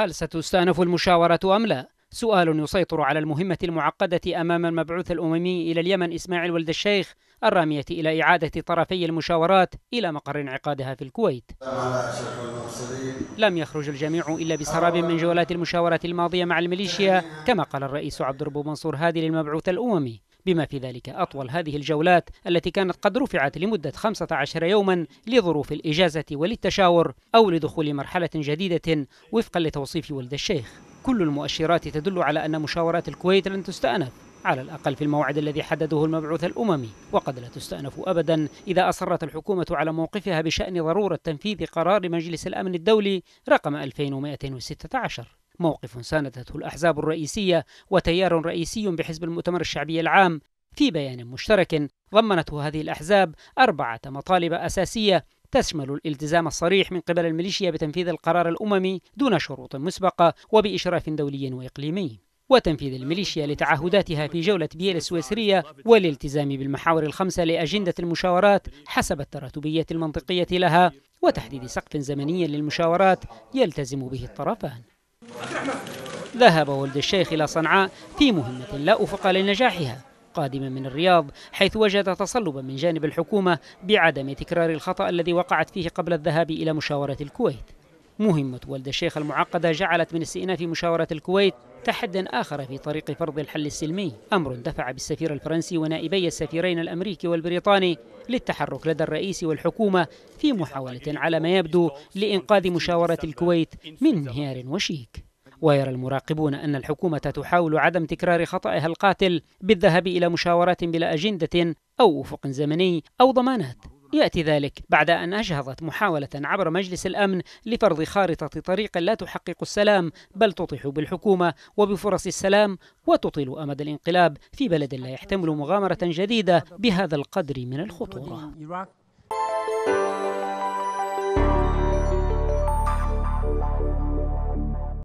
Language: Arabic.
هل ستستأنف المشاورة أم لا؟ سؤال يسيطر على المهمة المعقدة أمام المبعوث الأممي إلى اليمن إسماعيل ولد الشيخ الرامية إلى إعادة طرفي المشاورات إلى مقر انعقادها في الكويت لم يخرج الجميع إلا بسراب من جولات المشاورات الماضية مع الميليشيا كما قال الرئيس عبد الرب منصور هادي للمبعوث الأممي بما في ذلك أطول هذه الجولات التي كانت قد رفعت لمدة 15 يوما لظروف الإجازة وللتشاور أو لدخول مرحلة جديدة وفقا لتوصيف ولد الشيخ كل المؤشرات تدل على أن مشاورات الكويت لن تستأنف على الأقل في الموعد الذي حدده المبعوث الأممي وقد لا تستأنف أبدا إذا أصرت الحكومة على موقفها بشأن ضرورة تنفيذ قرار مجلس الأمن الدولي رقم 2116 موقف ساندته الأحزاب الرئيسية وتيار رئيسي بحزب المؤتمر الشعبي العام في بيان مشترك ضمنته هذه الأحزاب أربعة مطالب أساسية تشمل الالتزام الصريح من قبل الميليشيا بتنفيذ القرار الأممي دون شروط مسبقة وبإشراف دولي وإقليمي وتنفيذ الميليشيا لتعهداتها في جولة بيل السويسرية والالتزام بالمحاور الخمسة لأجندة المشاورات حسب التراتبية المنطقية لها وتحديد سقف زمني للمشاورات يلتزم به الطرفان ذهب ولد الشيخ إلى صنعاء في مهمة لا أفق لنجاحها قادما من الرياض حيث وجد تصلبا من جانب الحكومة بعدم تكرار الخطأ الذي وقعت فيه قبل الذهاب إلى مشاورة الكويت مهمة ولد الشيخ المعقدة جعلت من استئناف مشاورة الكويت تحدا آخر في طريق فرض الحل السلمي أمر دفع بالسفير الفرنسي ونائبي السفيرين الأمريكي والبريطاني للتحرك لدى الرئيس والحكومة في محاولة على ما يبدو لإنقاذ مشاورة الكويت من انهيار وشيك ويرى المراقبون أن الحكومة تحاول عدم تكرار خطأها القاتل بالذهاب إلى مشاورات بلا أجندة أو أفق زمني أو ضمانات يأتي ذلك بعد أن أجهضت محاولة عبر مجلس الأمن لفرض خارطة طريق لا تحقق السلام بل تطيح بالحكومة وبفرص السلام وتطيل أمد الانقلاب في بلد لا يحتمل مغامرة جديدة بهذا القدر من الخطورة.